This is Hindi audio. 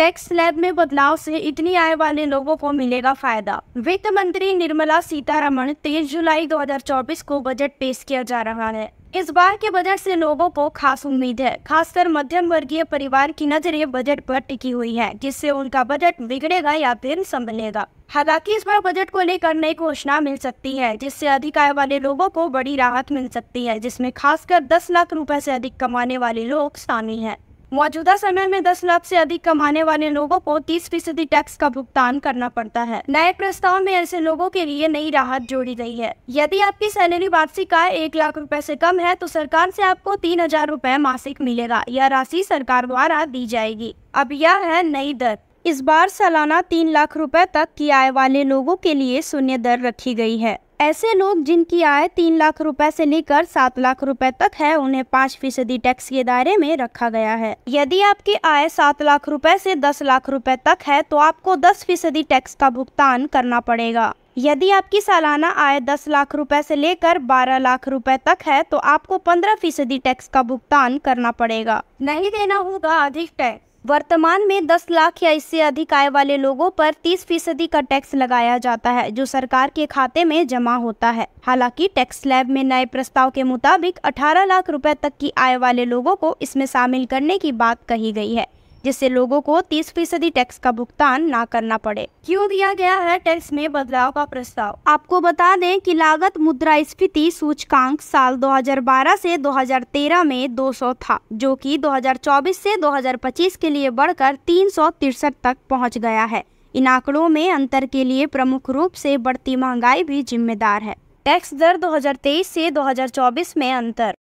टैक्स स्लैब में बदलाव से इतनी आय वाले लोगों को मिलेगा फायदा वित्त मंत्री निर्मला सीतारमण 23 जुलाई 2024 को बजट पेश किया जा रहा है इस बार के बजट से लोगों को खास उम्मीद है खासकर मध्यम वर्गीय परिवार की नजरें बजट पर टिकी हुई है जिससे उनका बजट बिगड़ेगा या फिर संभलेगा हालांकि इस बार बजट को लेकर नई घोषणा मिल सकती है जिससे अधिक आय वाले लोगों को बड़ी राहत मिल सकती है जिसमें खासकर 10 लाख रुपए से अधिक कमाने वाले लोग शामिल हैं मौजूदा समय में 10 लाख से अधिक कमाने वाले लोगों को 30 फीसदी टैक्स का भुगतान करना पड़ता है नए प्रस्ताव में ऐसे लोगों के लिए नई राहत जोड़ी गई है यदि आपकी सैलरी वार्षिक आय एक लाख रुपए से कम है तो सरकार से आपको तीन हजार रूपए मासिक मिलेगा यह राशि सरकार द्वारा दी जाएगी अब यह है नई दर इस बार सालाना तीन लाख रुपए तक की आय वाले लोगों के लिए शून्य दर रखी गई है ऐसे लोग जिनकी आय तीन लाख रुपए से लेकर सात लाख रुपए तक है उन्हें पाँच फीसदी टैक्स के दायरे में रखा गया है यदि आपकी आय सात लाख रुपए से दस लाख रुपए तक है तो आपको दस फीसदी टैक्स का भुगतान करना पड़ेगा यदि आपकी सालाना आय दस लाख रुपए से लेकर बारह लाख रुपए तक है तो आपको पंद्रह फीसदी टैक्स का भुगतान करना पड़ेगा नहीं देना होगा अधिक टैक्स वर्तमान में 10 लाख या इससे अधिक आय वाले लोगों पर 30 फीसदी का टैक्स लगाया जाता है जो सरकार के खाते में जमा होता है हालांकि टैक्स लैब में नए प्रस्ताव के मुताबिक 18 लाख रुपए तक की आय वाले लोगों को इसमें शामिल करने की बात कही गई है जिससे लोगों को 30 फीसदी टैक्स का भुगतान ना करना पड़े क्यों दिया गया है टैक्स में बदलाव का प्रस्ताव आपको बता दें कि लागत मुद्रा स्फीति सूचकांक साल 2012 से 2013 में 200 था जो कि 2024 से 2025 के लिए बढ़कर तीन तक पहुँच गया है इन आंकड़ों में अंतर के लिए प्रमुख रूप से बढ़ती महंगाई भी जिम्मेदार है टैक्स दर 2023 से 2024 में अंतर